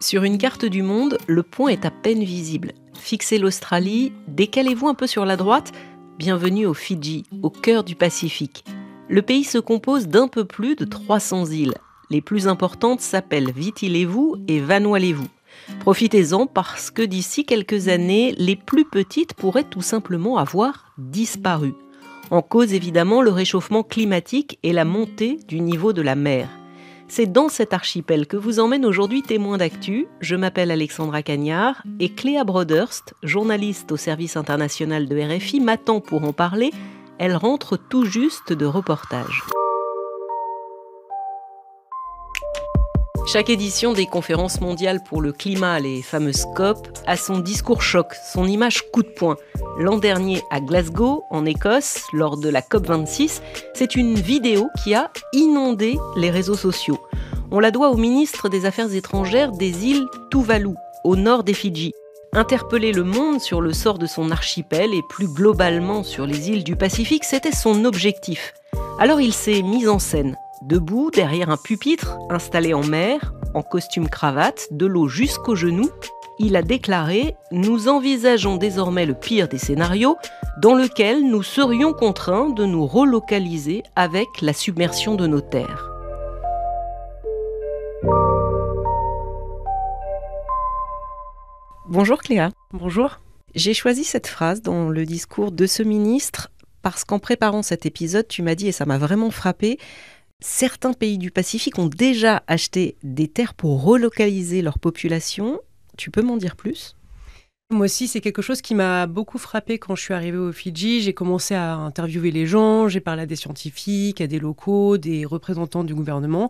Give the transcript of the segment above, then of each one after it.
Sur une carte du monde, le point est à peine visible. Fixez l'Australie, décalez-vous un peu sur la droite, bienvenue aux Fidji, au cœur du Pacifique. Le pays se compose d'un peu plus de 300 îles. Les plus importantes s'appellent Vitilevu et Vanoilez-vous. Profitez-en parce que d'ici quelques années, les plus petites pourraient tout simplement avoir disparu. En cause évidemment le réchauffement climatique et la montée du niveau de la mer. C'est dans cet archipel que vous emmène aujourd'hui témoin d'actu. Je m'appelle Alexandra Cagnard et Cléa Broderst, journaliste au service international de RFI, m'attend pour en parler. Elle rentre tout juste de reportage. Chaque édition des conférences mondiales pour le climat, les fameuses COP, a son discours choc, son image coup de poing. L'an dernier, à Glasgow, en Écosse, lors de la COP 26, c'est une vidéo qui a inondé les réseaux sociaux. On la doit au ministre des Affaires étrangères des îles Tuvalu, au nord des Fidji. Interpeller le monde sur le sort de son archipel et plus globalement sur les îles du Pacifique, c'était son objectif. Alors il s'est mis en scène debout derrière un pupitre installé en mer, en costume cravate, de l'eau jusqu'aux genoux, il a déclaré Nous envisageons désormais le pire des scénarios dans lequel nous serions contraints de nous relocaliser avec la submersion de nos terres. Bonjour Cléa. Bonjour. J'ai choisi cette phrase dans le discours de ce ministre parce qu'en préparant cet épisode, tu m'as dit, et ça m'a vraiment frappé, certains pays du Pacifique ont déjà acheté des terres pour relocaliser leur population. Tu peux m'en dire plus moi aussi, c'est quelque chose qui m'a beaucoup frappé quand je suis arrivée aux Fidji. J'ai commencé à interviewer les gens, j'ai parlé à des scientifiques, à des locaux, des représentants du gouvernement,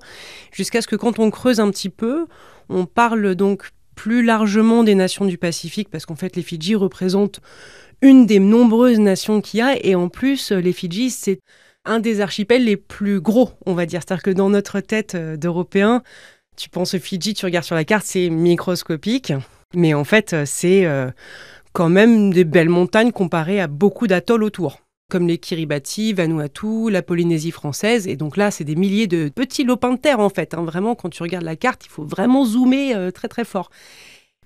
jusqu'à ce que quand on creuse un petit peu, on parle donc plus largement des nations du Pacifique, parce qu'en fait, les Fidji représentent une des nombreuses nations qu'il y a, et en plus, les Fidji, c'est un des archipels les plus gros, on va dire. C'est-à-dire que dans notre tête euh, d'Européens, tu penses au Fidji, tu regardes sur la carte, c'est microscopique. Mais en fait, euh, c'est euh, quand même des belles montagnes comparées à beaucoup d'atolls autour, comme les Kiribati, Vanuatu, la Polynésie française. Et donc là, c'est des milliers de petits lopins de terre, en fait. Hein. vraiment, quand tu regardes la carte, il faut vraiment zoomer très très fort.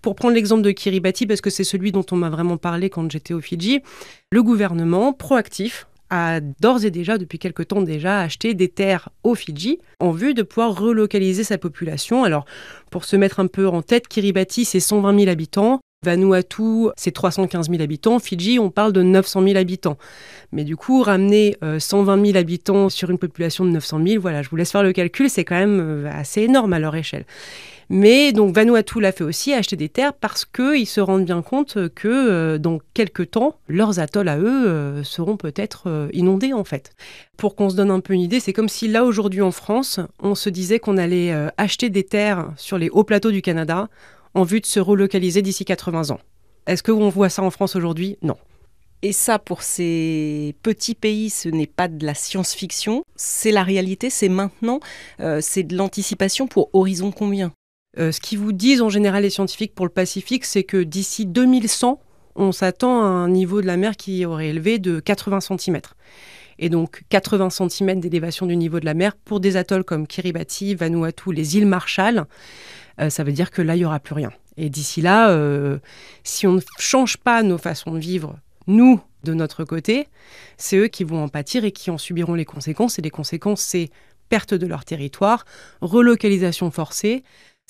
Pour prendre l'exemple de Kiribati, parce que c'est celui dont on m'a vraiment parlé quand j'étais aux Fidji, le gouvernement, proactif, a d'ores et déjà, depuis quelque temps déjà, acheté des terres aux Fidji en vue de pouvoir relocaliser sa population. Alors, pour se mettre un peu en tête, Kiribati, c'est 120 000 habitants. Vanuatu, c'est 315 000 habitants. Fidji, on parle de 900 000 habitants. Mais du coup, ramener 120 euh, 000 habitants sur une population de 900 000, voilà, je vous laisse faire le calcul, c'est quand même euh, assez énorme à leur échelle. Mais donc Vanuatu l'a fait aussi, acheter des terres parce qu'ils se rendent bien compte que euh, dans quelques temps, leurs atolls à eux euh, seront peut-être euh, inondés en fait. Pour qu'on se donne un peu une idée, c'est comme si là aujourd'hui en France, on se disait qu'on allait acheter des terres sur les hauts plateaux du Canada en vue de se relocaliser d'ici 80 ans. Est-ce qu'on voit ça en France aujourd'hui Non. Et ça, pour ces petits pays, ce n'est pas de la science-fiction, c'est la réalité, c'est maintenant, c'est de l'anticipation pour horizon combien euh, ce qu'ils vous disent en général les scientifiques pour le Pacifique, c'est que d'ici 2100, on s'attend à un niveau de la mer qui aurait élevé de 80 cm. Et donc 80 cm d'élévation du niveau de la mer pour des atolls comme Kiribati, Vanuatu, les îles Marshall, euh, ça veut dire que là, il n'y aura plus rien. Et d'ici là, euh, si on ne change pas nos façons de vivre, nous, de notre côté, c'est eux qui vont en pâtir et qui en subiront les conséquences. Et les conséquences, c'est perte de leur territoire, relocalisation forcée,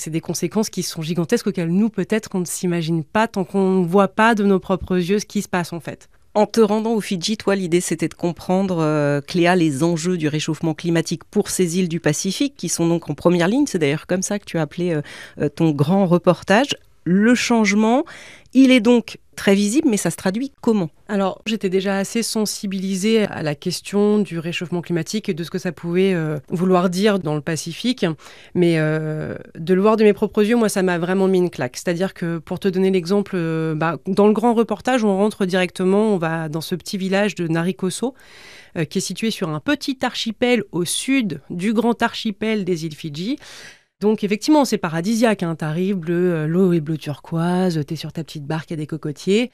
c'est des conséquences qui sont gigantesques auxquelles nous, peut-être, on ne s'imagine pas tant qu'on ne voit pas de nos propres yeux ce qui se passe en fait. En te rendant aux Fidji, toi, l'idée c'était de comprendre, euh, Cléa, les enjeux du réchauffement climatique pour ces îles du Pacifique, qui sont donc en première ligne. C'est d'ailleurs comme ça que tu as appelé euh, euh, ton grand reportage. Le changement, il est donc très visible, mais ça se traduit comment Alors, j'étais déjà assez sensibilisée à la question du réchauffement climatique et de ce que ça pouvait euh, vouloir dire dans le Pacifique, mais euh, de le voir de mes propres yeux, moi, ça m'a vraiment mis une claque. C'est-à-dire que, pour te donner l'exemple, euh, bah, dans le grand reportage, on rentre directement, on va dans ce petit village de Narikoso, qui est situé sur un petit archipel au sud du grand archipel des îles Fidji. Donc effectivement, c'est paradisiaque. Hein. T'arrives, euh, l'eau est bleu turquoise, t'es sur ta petite barque, il y a des cocotiers.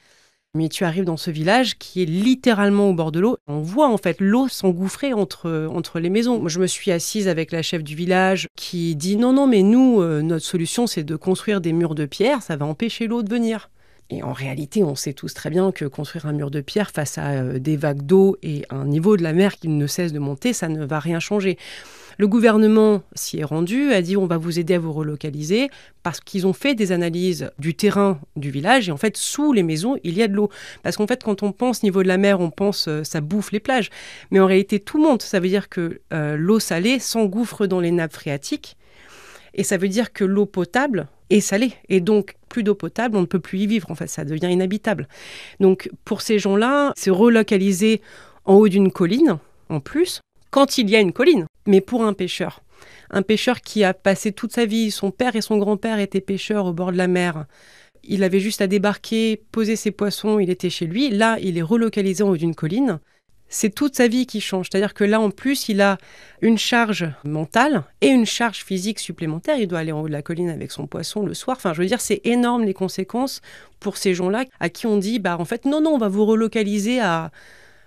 Mais tu arrives dans ce village qui est littéralement au bord de l'eau. On voit en fait l'eau s'engouffrer entre, euh, entre les maisons. Moi, je me suis assise avec la chef du village qui dit non, non, mais nous, euh, notre solution, c'est de construire des murs de pierre, ça va empêcher l'eau de venir. Et en réalité, on sait tous très bien que construire un mur de pierre face à des vagues d'eau et un niveau de la mer qui ne cesse de monter, ça ne va rien changer. Le gouvernement s'y est rendu, a dit on va vous aider à vous relocaliser parce qu'ils ont fait des analyses du terrain du village et en fait sous les maisons il y a de l'eau. Parce qu'en fait quand on pense niveau de la mer on pense euh, ça bouffe les plages, mais en réalité tout monte. Ça veut dire que euh, l'eau salée s'engouffre dans les nappes phréatiques et ça veut dire que l'eau potable est salée et donc plus d'eau potable, on ne peut plus y vivre en fait, ça devient inhabitable. Donc pour ces gens-là, c'est relocaliser en haut d'une colline en plus, quand il y a une colline, mais pour un pêcheur. Un pêcheur qui a passé toute sa vie, son père et son grand-père étaient pêcheurs au bord de la mer. Il avait juste à débarquer, poser ses poissons, il était chez lui. Là, il est relocalisé en haut d'une colline. C'est toute sa vie qui change. C'est-à-dire que là, en plus, il a une charge mentale et une charge physique supplémentaire. Il doit aller en haut de la colline avec son poisson le soir. Enfin, je veux dire, c'est énorme les conséquences pour ces gens-là à qui on dit, bah, en fait, non, non, on va vous relocaliser à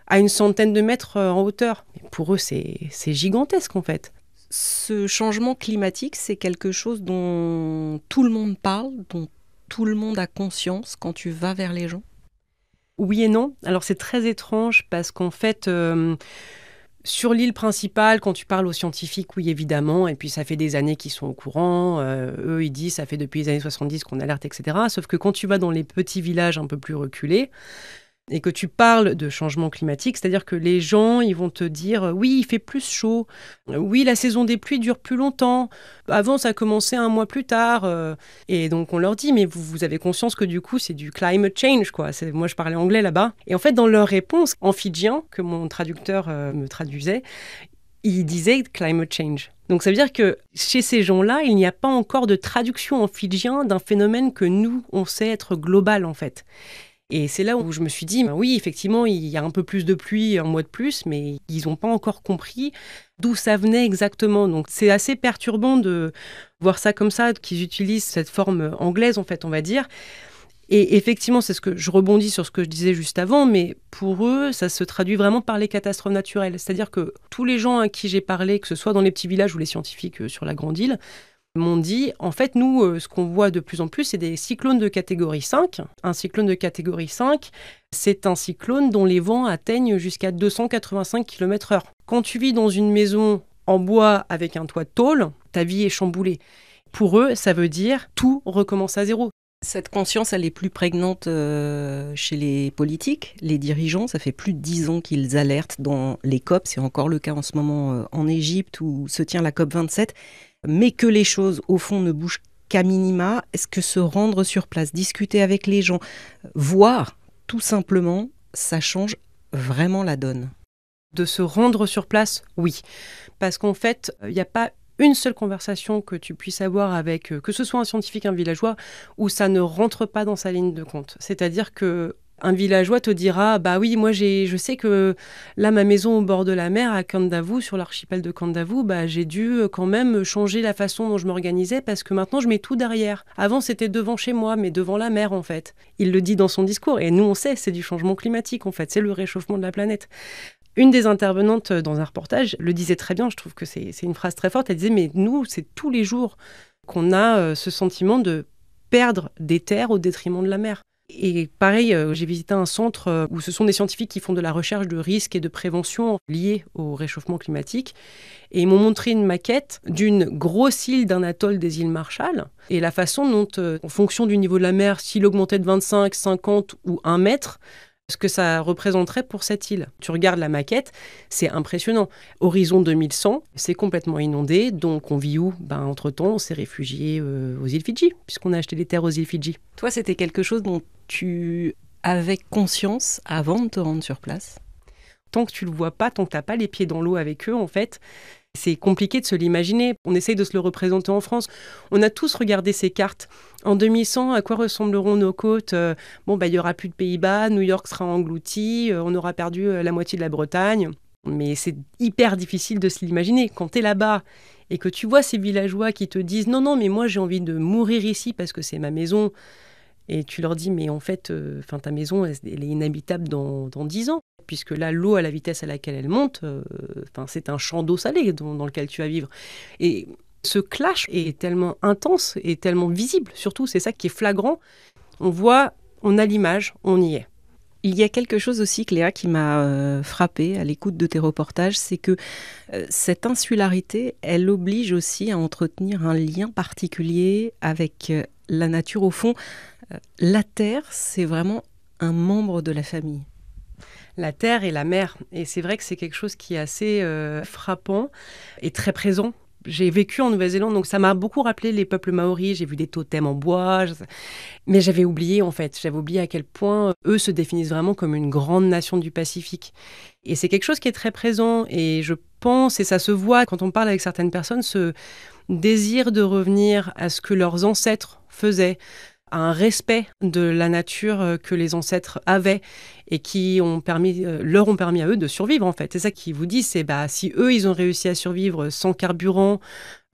à une centaine de mètres euh, en hauteur. pour eux, c'est gigantesque en fait. Ce changement climatique, c'est quelque chose dont tout le monde parle, dont tout le monde a conscience quand tu vas vers les gens Oui et non. Alors c'est très étrange parce qu'en fait... Euh, sur l'île principale, quand tu parles aux scientifiques, oui, évidemment, et puis ça fait des années qu'ils sont au courant, euh, eux, ils disent, ça fait depuis les années 70 qu'on alerte, etc. Sauf que quand tu vas dans les petits villages un peu plus reculés, et que tu parles de changement climatique, c'est-à-dire que les gens, ils vont te dire euh, oui, il fait plus chaud, euh, oui, la saison des pluies dure plus longtemps, avant ça commençait un mois plus tard. Euh, et donc on leur dit mais vous, avez conscience que du coup c'est du climate change, quoi. Moi je parlais anglais là-bas. Et en fait, dans leur réponse, en fidjien, que mon traducteur me traduisait, il disait climate change. Donc ça veut dire que chez ces gens-là, il n'y a pas encore de traduction en fidjien d'un phénomène que nous, on sait être global en fait. Et c'est là où je me suis dit, ben oui, effectivement, il y a un peu plus de pluie, un mois de plus, mais ils n'ont pas encore compris d'où ça venait exactement. Donc c'est assez perturbant de voir ça comme ça, qu'ils utilisent cette forme anglaise, en fait, on va dire. Et effectivement, c'est ce que je rebondis sur ce que je disais juste avant, mais pour eux, ça se traduit vraiment par les catastrophes naturelles. C'est-à-dire que tous les gens à qui j'ai parlé, que ce soit dans les petits villages ou les scientifiques euh, sur la grande île, m'ont dit, en fait, nous, euh, ce qu'on voit de plus en plus, c'est des cyclones de catégorie 5. Un cyclone de catégorie 5, c'est un cyclone dont les vents atteignent jusqu'à 285 km/h. Quand tu vis dans une maison en bois avec un toit de tôle, ta vie est chamboulée. Pour eux, ça veut dire tout recommence à zéro. Cette conscience, elle est plus prégnante euh, chez les politiques, les dirigeants. Ça fait plus de dix ans qu'ils alertent dans les COP. C'est encore le cas en ce moment euh, en Égypte où se tient la COP 27 mais que les choses, au fond, ne bougent qu'à minima, est-ce que se rendre sur place, discuter avec les gens, voir tout simplement, ça change vraiment la donne De se rendre sur place, oui. Parce qu'en fait, il euh, n'y a pas une seule conversation que tu puisses avoir avec, euh, que ce soit un scientifique, un villageois, où ça ne rentre pas dans sa ligne de compte. C'est-à-dire que un villageois te dira Bah oui, moi j'ai, je sais que là, ma maison au bord de la mer, à Kandavu, sur l'archipel de Candavou, bah, j'ai dû euh, quand même changer la façon dont je m'organisais parce que maintenant je mets tout derrière. Avant c'était devant chez moi, mais devant la mer en fait. Il le dit dans son discours et nous on sait, c'est du changement climatique en fait, c'est le réchauffement de la planète. Une des intervenantes euh, dans un reportage le disait très bien, je trouve que c'est une phrase très forte, elle disait mais nous c'est tous les jours qu'on a euh, ce sentiment de perdre des terres au détriment de la mer. Et pareil, euh, j'ai visité un centre euh, où ce sont des scientifiques qui font de la recherche de risques et de prévention liés au réchauffement climatique. Et ils m'ont montré une maquette d'une grosse île d'un atoll des îles Marshall. Et la façon dont, euh, en fonction du niveau de la mer, s'il augmentait de 25, 50 ou 1 mètre, ce que ça représenterait pour cette île. Tu regardes la maquette, c'est impressionnant. Horizon 2100, c'est complètement inondé, donc on vit où ben, Entre-temps, on s'est réfugié euh, aux îles Fidji, puisqu'on a acheté des terres aux îles Fidji. Toi, c'était quelque chose dont tu avais conscience avant de te rendre sur place Tant que tu le vois pas, tant que tu n'as pas les pieds dans l'eau avec eux, en fait, c'est compliqué de se l'imaginer. On essaye de se le représenter en France. On a tous regardé ces cartes. En 2100, à quoi ressembleront nos côtes euh, Bon, bah, il y aura plus de Pays-Bas, New York sera englouti, euh, on aura perdu euh, la moitié de la Bretagne. Mais c'est hyper difficile de se l'imaginer. Quand tu es là-bas et que tu vois ces villageois qui te disent non, non, mais moi j'ai envie de mourir ici parce que c'est ma maison. Et tu leur dis, mais en fait, ta maison, elle, est inhabitable dans, dans 10 ans puisque là, l'eau, à la vitesse à laquelle elle monte, euh, enfin c'est un champ d'eau salée dans, lequel tu vas vivre. Et ce clash est tellement intense et tellement visible, surtout, c'est ça qui est flagrant. On voit, on a l'image, on y est. Il y a quelque chose aussi, Cléa, qui m'a euh, frappée à l'écoute de tes reportages, c'est que euh, cette insularité, elle oblige aussi à entretenir un lien particulier avec la nature. Au fond, la terre, c'est vraiment un membre de la famille la terre et la mer. Et c'est vrai que c'est quelque chose qui est assez euh, frappant et très présent. J'ai vécu en Nouvelle-Zélande, donc ça m'a beaucoup rappelé les peuples maoris. J'ai vu des totems en bois, mais j'avais oublié en fait. J'avais oublié à quel point euh, eux se définissent vraiment comme une grande nation du Pacifique. Et c'est quelque chose qui est très présent. Et je pense, et ça se voit quand on parle avec certaines personnes, ce désir de revenir à ce que leurs ancêtres faisaient, un respect de la nature euh, que les ancêtres avaient et qui ont permis, euh, leur ont permis à eux de survivre en fait. C'est ça qui vous dit, c'est bah si eux ils ont réussi à survivre sans carburant,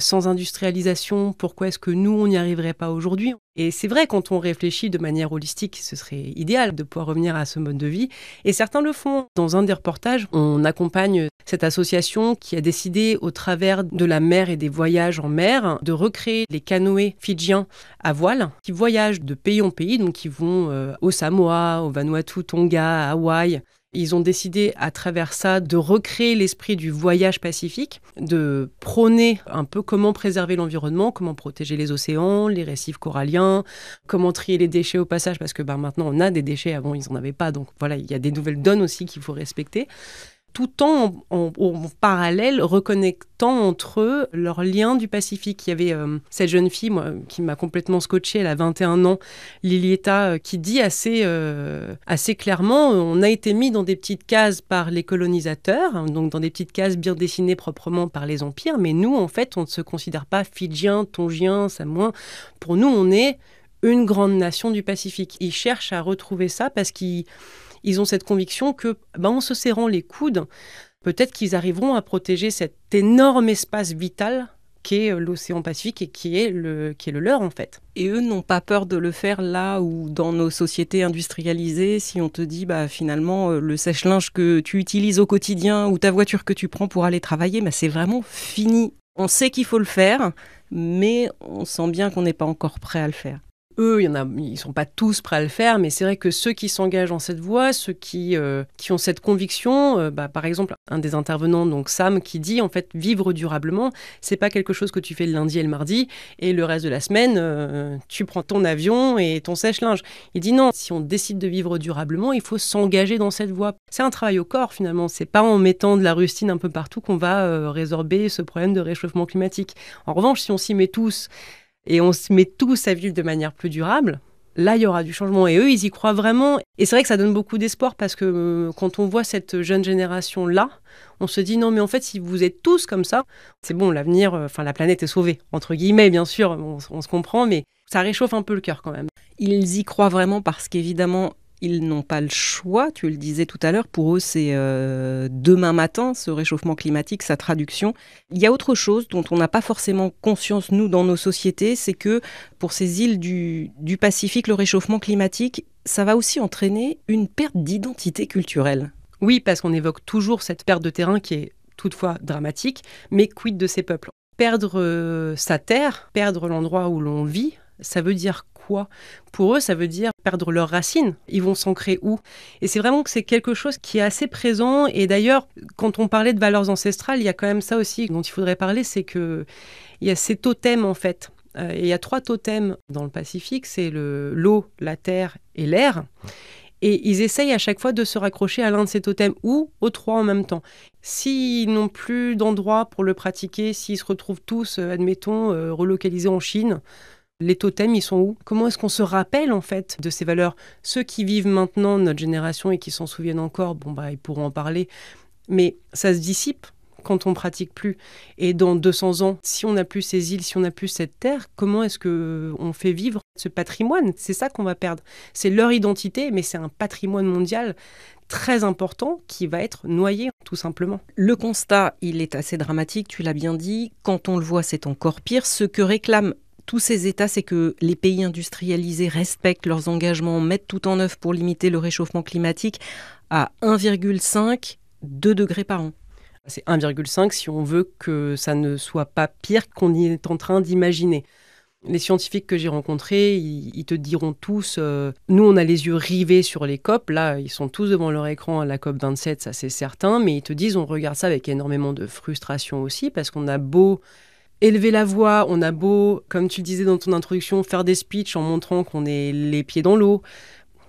sans industrialisation, pourquoi est-ce que nous on n'y arriverait pas aujourd'hui Et c'est vrai quand on réfléchit de manière holistique, ce serait idéal de pouvoir revenir à ce mode de vie. Et certains le font. Dans un des reportages, on accompagne cette association qui a décidé, au travers de la mer et des voyages en mer, de recréer les canoës fidjiens à voile, qui voyagent de pays en pays, donc qui vont aux euh, au Samoa, au Vanuatu, Tonga, Hawaï. Ils ont décidé à travers ça de recréer l'esprit du voyage pacifique, de prôner un peu comment préserver l'environnement, comment protéger les océans, les récifs coralliens, comment trier les déchets au passage, parce que ben, maintenant on a des déchets, avant ils n'en avaient pas, donc voilà, il y a des nouvelles donnes aussi qu'il faut respecter tout en, en, parallèle reconnectant entre eux leur lien du Pacifique. Il y avait euh, cette jeune fille qui m'a complètement scotché, elle a 21 ans, Lilietta, euh, qui dit assez, euh, assez clairement on a été mis dans des petites cases par les colonisateurs, hein, donc dans des petites cases bien dessinées proprement par les empires, mais nous, en fait, on ne se considère pas Fidjiens, Tongiens, Samoins. Pour nous, on est une grande nation du Pacifique. Ils cherchent à retrouver ça parce qu'ils ils ont cette conviction que, ben, en se serrant les coudes, peut-être qu'ils arriveront à protéger cet énorme espace vital qu'est euh, l'océan Pacifique et qui est, le, leur en fait. Et eux n'ont pas peur de le faire là où dans nos sociétés industrialisées, si on te dit bah, finalement euh, le sèche-linge que tu utilises au quotidien ou ta voiture que tu prends pour aller travailler, mais bah, c'est vraiment fini. On sait qu'il faut le faire, mais on sent bien qu'on n'est pas encore prêt à le faire eux, il y ils sont pas tous prêts à le faire, mais c'est vrai que ceux qui s'engagent dans cette voie, ceux qui, euh, qui ont cette conviction, euh, bah, par exemple, un des intervenants, donc Sam, qui dit en fait vivre durablement, c'est pas quelque chose que tu fais le lundi et le mardi et le reste de la semaine, euh, tu prends ton avion et ton sèche-linge. Il dit non, si on décide de vivre durablement, il faut s'engager dans cette voie. C'est un travail au corps finalement, c'est pas en mettant de la rustine un peu partout qu'on va résorber ce problème de réchauffement climatique. En revanche, si on s'y met tous, et on se met tous à vivre de manière plus durable, là, il y aura du changement. Et eux, ils y croient vraiment. Et c'est vrai que ça donne beaucoup d'espoir parce que euh, quand on voit cette jeune génération-là, on se dit non, mais en fait, si vous êtes tous comme ça, c'est bon, l'avenir, euh, enfin, la planète est sauvée, entre guillemets, bien sûr, on se comprend, mais ça réchauffe un peu le cœur quand même. Ils y croient vraiment parce qu'évidemment, ils n'ont pas le choix, tu le disais tout à l'heure, pour eux c'est euh, demain matin, ce réchauffement climatique, sa traduction. Il y a autre chose dont on n'a pas forcément conscience, nous, dans nos sociétés, c'est que pour ces îles du, Pacifique, le réchauffement climatique, ça va aussi entraîner une perte d'identité culturelle. Oui, parce qu'on évoque toujours cette perte de terrain qui est toutefois dramatique, mais quid de ces peuples Perdre euh, sa terre, perdre l'endroit où l'on vit, ça veut dire quoi Pour eux, ça veut dire perdre leurs racines. Ils vont s'ancrer où Et c'est vraiment que c'est quelque chose qui est assez présent. Et d'ailleurs, quand on parlait de valeurs ancestrales, il y a quand même ça aussi dont il faudrait parler, c'est que il y a ces totems en fait. Euh, et il y a trois totems dans le Pacifique, c'est le l'eau, la terre et l'air. Et ils essayent à chaque fois de se raccrocher à l'un de ces totems ou aux trois en même temps. S'ils n'ont plus d'endroit pour le pratiquer, s'ils se retrouvent tous, euh, admettons, euh, relocalisés en Chine, les totems, ils sont où Comment est-ce qu'on se rappelle en fait de ces valeurs Ceux qui vivent maintenant notre génération et qui s'en souviennent encore, bon bah ils pourront en parler, mais ça se dissipe quand on pratique plus. Et dans 200 ans, si on n'a plus ces îles, si on n'a plus cette terre, comment est-ce que on fait vivre ce patrimoine C'est ça qu'on va perdre. C'est leur identité, mais c'est un patrimoine mondial très important qui va être noyé tout simplement. Le constat, il est assez dramatique, tu l'as bien dit. Quand on le voit, c'est encore pire. Ce que réclament tous ces États, c'est que les pays industrialisés respectent leurs engagements, mettent tout en œuvre pour limiter le réchauffement climatique à 1,5, 2 degrés par an. C'est 1,5 si on veut que ça ne soit pas pire qu'on y est en train d'imaginer. Les scientifiques que j'ai rencontrés, ils, te diront tous, euh, nous on a les yeux rivés sur les COP, là ils sont tous devant leur écran à la COP 27, ça c'est certain, mais ils te disent on regarde ça avec énormément de frustration aussi, parce qu'on a beau élever la voix, on a beau, comme tu disais dans ton introduction, faire des speeches en montrant qu'on est les pieds dans l'eau,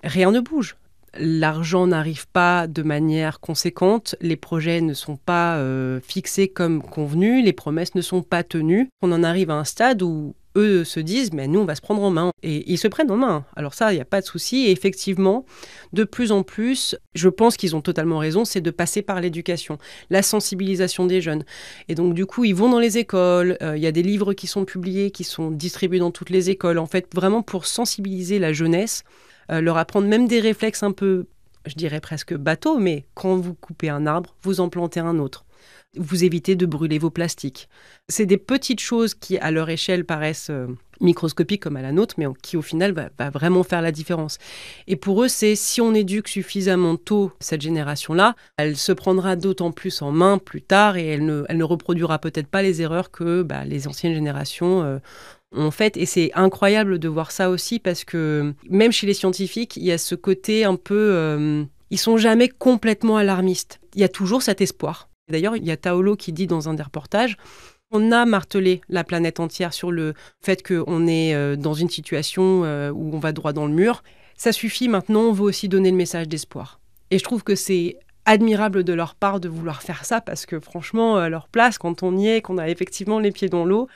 rien ne bouge. L'argent n'arrive pas de manière conséquente, les projets ne sont pas euh, fixés comme convenu, les promesses ne sont pas tenues. On en arrive à un stade où eux se disent, mais nous, on va se prendre en main. Et ils se prennent en main. Alors ça, il n'y a pas de souci. Et effectivement, de plus en plus, je pense qu'ils ont totalement raison, c'est de passer par l'éducation, la sensibilisation des jeunes. Et donc, du coup, ils vont dans les écoles, euh, il y a des livres qui sont publiés, qui sont distribués dans toutes les écoles, en fait, vraiment pour sensibiliser la jeunesse, euh, leur apprendre même des réflexes un peu, je dirais presque bateaux, mais quand vous coupez un arbre, vous en plantez un autre. Vous évitez de brûler vos plastiques. C'est des petites choses qui, à leur échelle, paraissent euh, microscopiques comme à la nôtre, mais qui, au final, va, vraiment faire la différence. Et pour eux, c'est si on éduque suffisamment tôt cette génération-là, elle se prendra d'autant plus en main plus tard et elle ne, reproduira peut-être pas les erreurs que bah, les anciennes générations euh, ont faites. Et c'est incroyable de voir ça aussi parce que même chez les scientifiques, il y a ce côté un peu... Euh, ils sont jamais complètement alarmistes. Il y a toujours cet espoir D'ailleurs, il y a Taolo qui dit dans un des reportages, on a martelé la planète entière sur le fait qu'on est euh, dans une situation euh, où on va droit dans le mur. Ça suffit, maintenant on veut aussi donner le message d'espoir. Et je trouve que c'est admirable de leur part de vouloir faire ça parce que franchement, à leur place, quand on y est, qu'on a effectivement les pieds dans l'eau,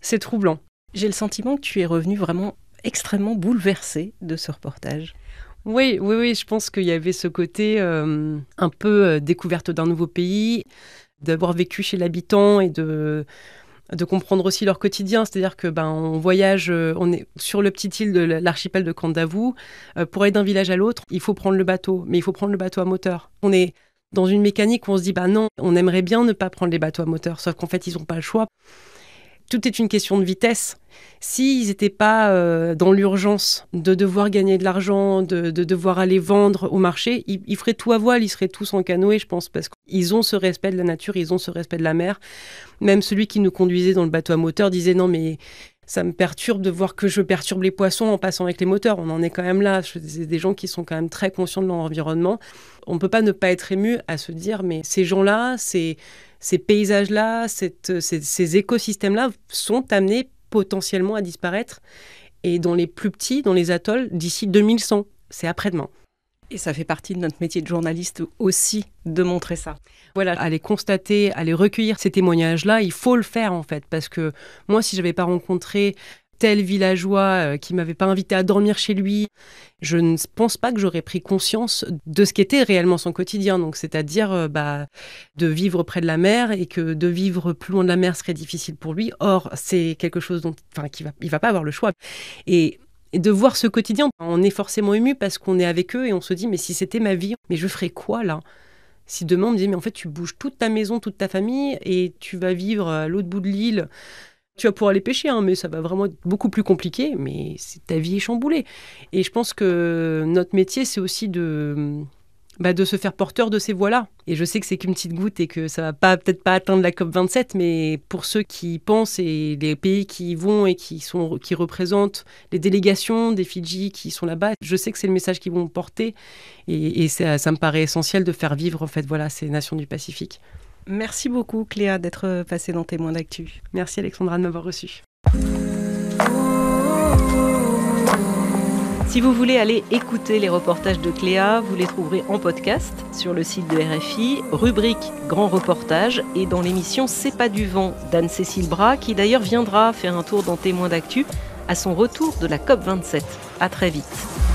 c'est troublant. J'ai le sentiment que tu es revenu vraiment extrêmement bouleversé de ce reportage. Oui, oui, oui, je pense qu'il y avait ce côté euh, un peu euh, découverte d'un nouveau pays, d'avoir vécu chez l'habitant et de comprendre aussi leur quotidien, c'est-à-dire que ben on voyage, euh, on est sur le petit île de l'archipel de Kandavu, pour aller d'un village à l'autre, il faut prendre le bateau, mais il faut prendre le bateau à moteur. On est dans une mécanique où on se dit bah non, on aimerait bien ne pas prendre les bateaux à moteur, sauf qu'en fait ils n'ont pas le choix tout est une question de vitesse. S'ils n'étaient pas euh, dans l'urgence de devoir gagner de l'argent, de, devoir aller vendre au marché, ils, feraient tout à voile, ils seraient tous en canoë, je pense, parce qu'ils ont ce respect de la nature, ils ont ce respect de la mer. Même celui qui nous conduisait dans le bateau à moteur disait non mais ça me perturbe de voir que je perturbe les poissons en passant avec les moteurs. On en est quand même là. C'est des gens qui sont quand même très conscients de leur environnement. On ne peut pas ne pas être ému à se dire mais ces gens-là, c'est ces paysages-là, euh, ces, écosystèmes-là sont amenés potentiellement à disparaître. Et dans les plus petits, dans les atolls, d'ici 2100, c'est après-demain. Et ça fait partie de notre métier de journaliste aussi de montrer ça. Voilà, aller constater, aller recueillir ces témoignages-là, il faut le faire en fait, parce que moi, si j'avais pas rencontré tel villageois euh, qui m'avait pas invité à dormir chez lui. Je ne pense pas que j'aurais pris conscience de ce qu'était réellement son quotidien, donc c'est-à-dire euh, bah, de vivre près de la mer et que de vivre plus loin de la mer serait difficile pour lui. Or, c'est quelque chose dont, enfin, qui va, il va pas avoir le choix. Et de voir ce quotidien, on est forcément ému parce qu'on est avec eux et on se dit mais si c'était ma vie, mais je ferais quoi là Si demain on me dit mais en fait tu bouges toute ta maison, toute ta famille et tu vas vivre à l'autre bout de l'île tu vas pouvoir aller pêcher, hein, mais ça va vraiment être beaucoup plus compliqué. Mais ta vie est chamboulée. Et je pense que notre métier, c'est aussi de, bah, se faire porteur de ces voix-là. Et je sais que c'est qu'une petite goutte et que ça va peut-être pas atteindre la COP 27, mais pour ceux qui pensent et les pays qui y vont et qui sont qui représentent les délégations des Fidji qui sont là-bas, je sais que c'est le message qu'ils vont porter et, ça, ça, me paraît essentiel de faire vivre en fait voilà ces nations du Pacifique. Merci beaucoup Cléa d'être passée dans Témoin d'actu. Merci Alexandra de m'avoir reçu. Si vous voulez aller écouter les reportages de Cléa, vous les trouverez en podcast sur le site de RFI, rubrique Grand reportage et dans l'émission C'est pas du vent d'Anne-Cécile Bras qui d'ailleurs viendra faire un tour dans Témoins d'actu à son retour de la COP27. À très vite.